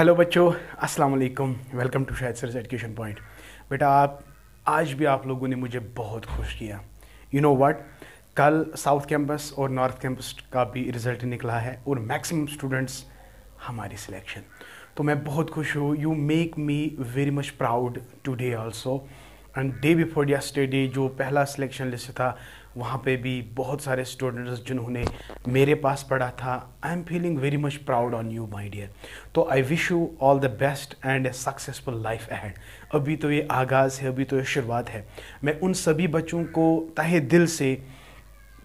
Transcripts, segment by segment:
Hello बच्चों अस्सलाम वालेकुम वेलकम टू शायद सर एजुकेशन पॉइंट बेटा आप आज भी आप लोगों ने मुझे बहुत खुश किया यू नो व्हाट कल साउथ कैंपस और नॉर्थ कैंपस का भी रिज़ल्ट निकला है और मैक्सिमम स्टूडेंट्स हमारी सिलेक्शन तो मैं बहुत खुश हूँ you make me very much proud today also and day before yesterday जो पहला सिलेक्शन लिस्ट था वहाँ पे भी बहुत सारे स्टूडेंट्स जिन्होंने मेरे पास पढ़ा था I am feeling very much proud on you my dear तो I wish you all the best and a successful life अहड अभी तो ये आगाज़ है अभी तो ये शुरुआत है मैं उन सभी बच्चों को तहे दिल से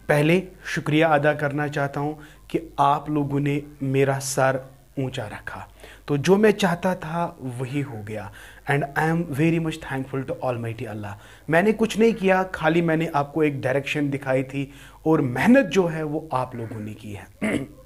पहले शुक्रिया अदा करना चाहता हूँ कि आप लोगों ने मेरा सर ऊंचा रखा तो जो मैं चाहता था वही हो गया and I am very much thankful to almighty Allah मैंने कुछ नहीं किया खाली मैंने आपको एक डायरेक्शन दिखाई थी और मेहनत जो है वो आप लोगों ने की है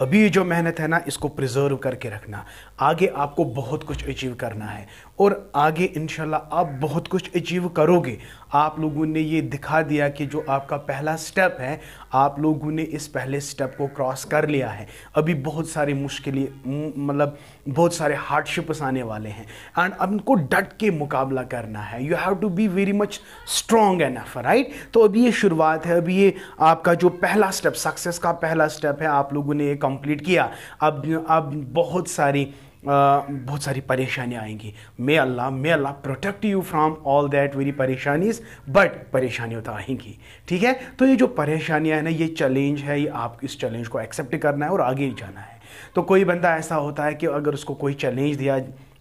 अभी जो मेहनत है ना इसको प्रिजर्व करके रखना आगे आपको बहुत कुछ अचीव करना है और आगे इन आप बहुत कुछ अचीव करोगे आप लोगों ने ये दिखा दिया कि जो आपका पहला स्टेप है आप लोगों ने इस पहले स्टेप को क्रॉस कर लिया है अभी बहुत सारी मुश्किलें मतलब बहुत सारे हार्डशिप्स आने वाले हैं एंड अब इनको डट के मुकाबला करना है you have to be very much strong enough right तो अभी ये शुरुआत है अभी ये आपका जो पहला स्टेप सक्सेस का पहला स्टेप है आप लोगों ने ये कंप्लीट किया अब अब बहुत सारी आ, बहुत सारी परेशानियाँ आएंगी may Allah may Allah protect you from all that very परेशानीज बट परेशानियों तो आएंगी ठीक है तो ये जो परेशानियाँ हैं ना ये चैलेंज है ये आप इस चैलेंज को एक्सेप्ट करना है और आगे जाना है तो कोई बंदा ऐसा होता है कि अगर उसको कोई चैलेंज दिया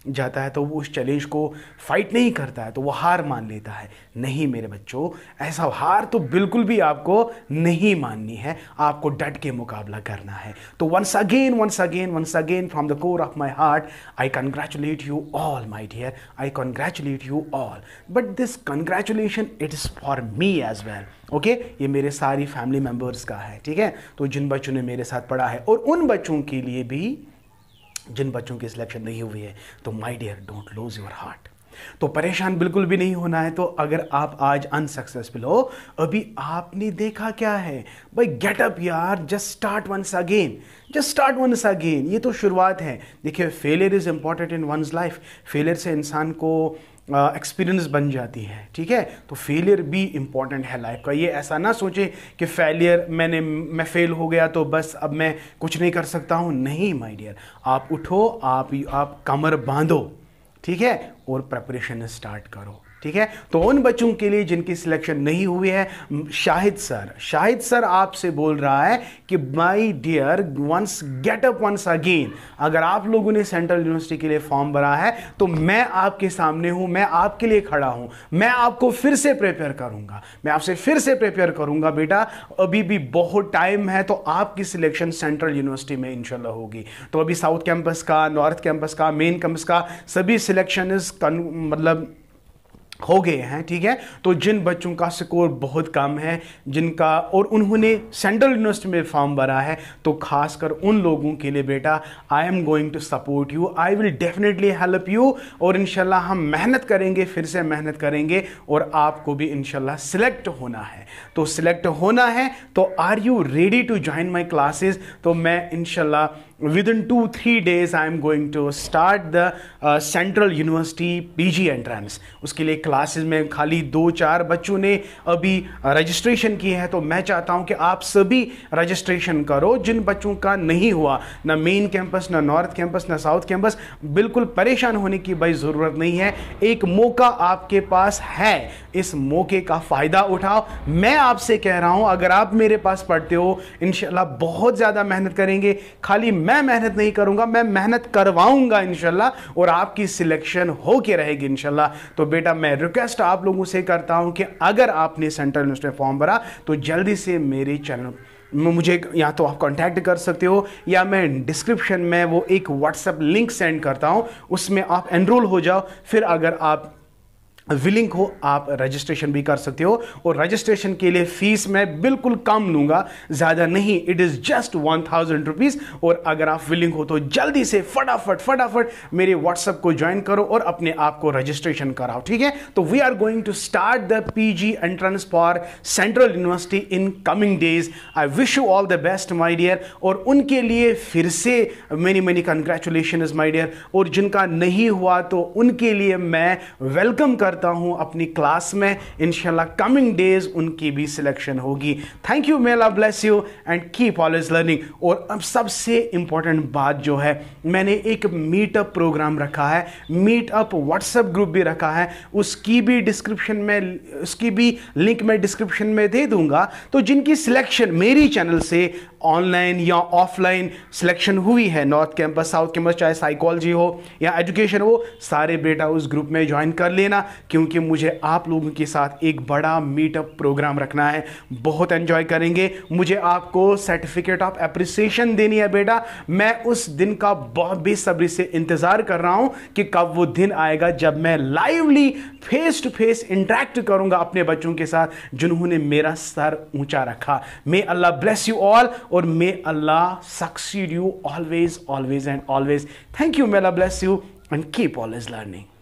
जाता है तो वो उस चैलेंज को फाइट नहीं करता है तो वो हार मान लेता है नहीं मेरे बच्चों ऐसा हार तो बिल्कुल भी आपको नहीं माननी है आपको डट के मुकाबला करना है तो once again once again once again from the core of my heart I congratulate you all my dear I congratulate you all but this congratulation it is for me as well okay ये मेरे सारी family members का है ठीक है तो जिन बच्चों ने मेरे साथ पढ़ा है और उन बच्चों के लिए भी जिन बच्चों की सिलेक्शन नहीं हुई है तो my dear don't lose your heart तो परेशान बिल्कुल भी नहीं होना है तो अगर आप आज अनसक्सेसफुल हो अभी आपने देखा क्या है भाई गेट अप यार just start once again just start once again ये तो शुरुआत है देखिए failure is important in once life failure से इंसान को एक्सपीरियंस बन जाती है ठीक है तो फेलियर भी इम्पॉर्टेंट है लाइफ का ये ऐसा ना सोचे कि फेलियर मैंने मैं फेल हो गया तो बस अब मैं कुछ नहीं कर सकता हूँ नहीं माय डियर आप उठो आप आप कमर बांधो ठीक है और प्रेपरेशन स्टार्ट करो ठीक है तो उन बच्चों के लिए जिनकी सिलेक्शन नहीं हुई है शाहिद सर शाहिद सर आपसे बोल रहा है कि my dear once get up once again अगर आप लोगों ने सेंट्रल यूनिवर्सिटी के लिए फॉर्म भरा है तो मैं आपके सामने हूं मैं आपके लिए खड़ा हूं मैं आपको फिर से प्रिपेयर करूंगा मैं आपसे फिर से प्रिपेयर करूंगा बेटा अभी भी बहुत टाइम है तो आपकी सिलेक्शन सेंट्रल यूनिवर्सिटी में इनशाला होगी तो अभी साउथ कैंपस का नॉर्थ कैंपस का मेन कैंपस का सभी सिलेक्शन इज मतलब हो गए हैं ठीक है तो जिन बच्चों का स्कोर बहुत कम है जिनका और उन्होंने सेंट्रल यूनिवर्सिटी में फॉर्म भरा है तो खासकर उन लोगों के लिए बेटा I am going to support you I will definitely help you और इनशाला हम मेहनत करेंगे फिर से मेहनत करेंगे और आपको भी इनशाला सिलेक्ट होना है तो सिलेक्ट होना है तो are you ready to join my classes तो मैं इनशाला within two three days I am going to start the uh, Central University PG entrance उसके लिए क्लासेस में खाली दो चार बच्चों ने अभी रजिस्ट्रेशन uh, की है तो मैं चाहता हूँ कि आप सभी रजिस्ट्रेशन करो जिन बच्चों का नहीं हुआ ना मेन कैंपस ना नॉर्थ कैंपस ना साउथ कैंपस बिल्कुल परेशान होने की भाई ज़रूरत नहीं है एक मौका आपके पास है इस मौके का फ़ायदा उठाओ मैं आपसे कह रहा हूँ अगर आप मेरे पास पढ़ते हो इन बहुत ज़्यादा मेहनत करेंगे खाली मैं मेहनत नहीं करूँगा मैं मेहनत करवाऊँगा इनशाला और आपकी सिलेक्शन होके रहेगी इनशाला तो बेटा मैं रिक्वेस्ट आप लोगों से करता हूँ कि अगर आपने सेंट्रल यूनिवर्सिटी फॉर्म भरा तो जल्दी से मेरे चैनल मुझे या तो आप कांटेक्ट कर सकते हो या मैं डिस्क्रिप्शन में वो एक व्हाट्सएप लिंक सेंड करता हूँ उसमें आप एनरोल हो जाओ फिर अगर आप विलिंग हो आप रजिस्ट्रेशन भी कर सकते हो और रजिस्ट्रेशन के लिए फीस मैं बिल्कुल कम लूँगा ज़्यादा नहीं it is just one thousand rupees और अगर आप विलिंग हो तो जल्दी से फटाफट फटाफट मेरे व्हाट्सअप को ज्वाइन करो और अपने आप को रजिस्ट्रेशन कराओ ठीक है तो we are going to start the P G entrance for central university in coming days I wish you all the best my dear और उनके लिए फिर से many many congratulation my dear और जिनका नहीं हुआ तो उनके लिए मैं वेलकम कर करता हूँ अपनी क्लास में इन कमिंग डेज उनकी भी सिलेक्शन होगी थैंक यू मेला bless you and keep always learning और अब सबसे इम्पॉर्टेंट बात जो है मैंने एक मीटअप प्रोग्राम रखा है मीटअप व्हाट्सएप ग्रुप भी रखा है उसकी भी डिस्क्रिप्शन में उसकी भी लिंक मैं डिस्क्रिप्शन में दे दूंगा तो जिनकी सिलेक्शन मेरी चैनल से ऑनलाइन या ऑफलाइन सिलेक्शन हुई है नॉर्थ कैंपस साउथ कैंपस चाहे साइकोलॉजी हो या एजुकेशन हो सारे बेटा उस ग्रुप में ज्वाइन कर लेना क्योंकि मुझे आप लोगों के साथ एक बड़ा मीटअप प्रोग्राम रखना है बहुत एंजॉय करेंगे मुझे आपको सर्टिफिकेट ऑफ अप्रिसिएशन देनी है बेटा मैं उस दिन का बहुत बेसब्री से इंतज़ार कर रहा हूँ कि कब वो दिन आएगा जब मैं lively face to face interact करूँगा अपने बच्चों के साथ जिन्होंने मेरा सर ऊंचा रखा may Allah bless you all or may Allah succeed you always, always, and always. Thank you. May Allah bless you and keep always learning.